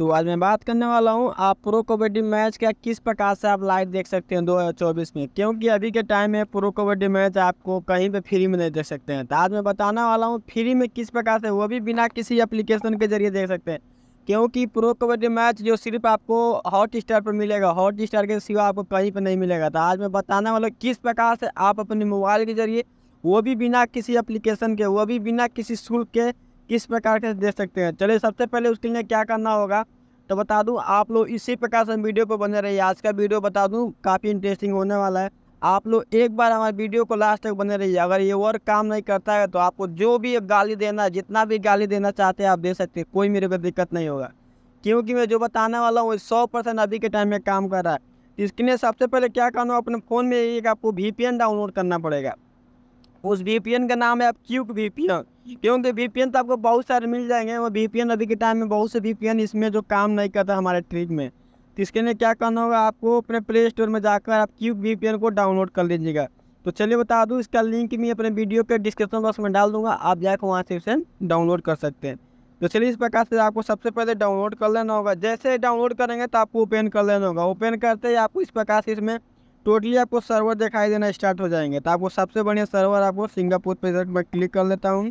तो आज मैं बात करने वाला हूँ आप प्रो कबड्डी मैच का किस प्रकार से आप लाइव देख सकते हैं 2024 में क्योंकि अभी के टाइम में प्रो कबड्डी मैच आपको कहीं पे फ्री में नहीं देख सकते हैं तो आज मैं बताने वाला हूँ फ्री में किस प्रकार से वो भी बिना किसी एप्लीकेशन के जरिए देख सकते हैं क्योंकि प्रो कबड्डी मैच जो सिर्फ आपको हॉट स्टार पर मिलेगा हॉट स्टार के सिवा आपको कहीं पर नहीं मिलेगा तो आज मैं बताने वाला हूँ किस प्रकार से आप अपने मोबाइल के जरिए वो भी बिना किसी एप्लीकेशन के वो भी बिना किसी शुल्क के किस प्रकार के दे सकते हैं चलिए सबसे पहले उसके लिए क्या करना होगा तो बता दूँ आप लोग इसी प्रकार से वीडियो पर बने रहिए आज का वीडियो बता दूँ काफ़ी इंटरेस्टिंग होने वाला है आप लोग एक बार हमारे वीडियो को लास्ट तक बने रहिए अगर ये और काम नहीं करता है तो आपको जो भी गाली देना है जितना भी गाली देना चाहते हैं आप दे सकते हैं कोई मेरे को दिक्कत नहीं होगा क्योंकि मैं जो बताने वाला हूँ सौ परसेंट अभी के टाइम में काम कर रहा है इसके लिए सबसे पहले क्या करना हो अपने फ़ोन में एक आपको वी डाउनलोड करना पड़ेगा उस एन का नाम है आप क्यूक एन क्योंकि एन तो आपको बहुत सारे मिल जाएंगे वो एन अभी के टाइम में बहुत से एन इसमें जो काम नहीं करता हमारे ट्रिक में तो इसके लिए क्या करना होगा आपको अपने प्ले स्टोर में जाकर आप क्यूक एन को डाउनलोड कर लीजिएगा तो चलिए बता दूँ इसका लिंक मैं अपने वीडियो के डिस्क्रिप्शन बॉक्स में डाल दूँगा आप जाकर वहाँ से उसे डाउनलोड कर सकते हैं तो चलिए इस प्रकार से आपको सबसे पहले डाउनलोड कर लेना होगा जैसे डाउनलोड करेंगे तो आपको ओपन कर लेना होगा ओपन करते ही आपको इस प्रकार से इसमें टोटली आपको सर्वर दिखाई देना स्टार्ट हो जाएंगे तो आपको सबसे बढ़िया सर्वर आपको सिंगापुर पे मैं क्लिक कर लेता हूँ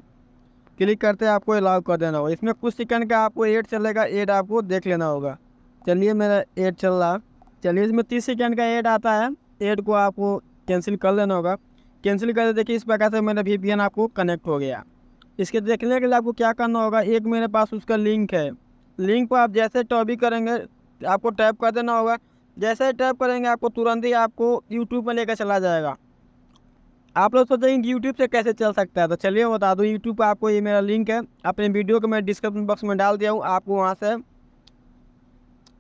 क्लिक करते आपको अलाउ कर देना होगा इसमें कुछ सेकंड का आपको एड चलेगा एड आपको देख लेना होगा चलिए मेरा एड चल रहा चलिए इसमें तीस सेकेंड का एड आता है एड को आपको कैंसिल कर लेना होगा कैंसिल कर देखिए इस प्रकार से मेरा वी आपको कनेक्ट हो गया इसके देखने के लिए आपको क्या करना होगा एक मेरे पास उसका लिंक है लिंक पर आप जैसे टॉपिक करेंगे आपको टाइप कर देना होगा जैसे ही टाइप करेंगे आपको तुरंत ही आपको यूट्यूब में लेकर चला जाएगा आप लोग सोचेंगे यूट्यूब से कैसे चल सकता है तो चलिए बता दूँ यूट्यूब पर आपको ये मेरा लिंक है अपने वीडियो को मैं डिस्क्रिप्शन बॉक्स में डाल दिया हूँ आपको वहाँ से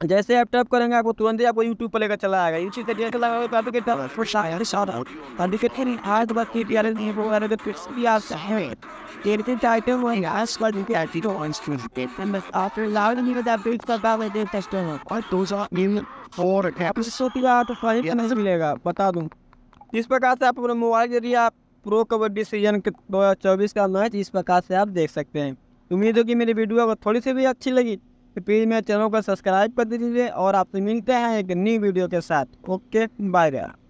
जैसे आप टैप करेंगे आपको तुरंत ही आपको यूट्यूब पर लेकर चला आएगा इसी तरीके तो से लगाओगे आप के tap for share shout out और देखिए फिर आज बात की प्यारे नहीं वो वाले फिट्स भी आप चाहे तेरे के टाइटल वो आज बात की आती तो on screen then after loud नहीं बता बिल्ड का टेस्ट और आप फाइल कैसे मिलेगा बता दूं इस प्रकार से आप अपने मोबाइल के जरिए आप प्रो कबड्डी सीजन दो हज़ार चौबीस का मैच इस प्रकार से आप देख सकते हैं उम्मीद हो कि मेरी वीडियो अगर थोड़ी सी भी अच्छी लगी तो प्लीज़ मेरे चैनल को सब्सक्राइब कर दीजिए और आपसे मिलते हैं एक नई वीडियो के साथ ओके बाय बाय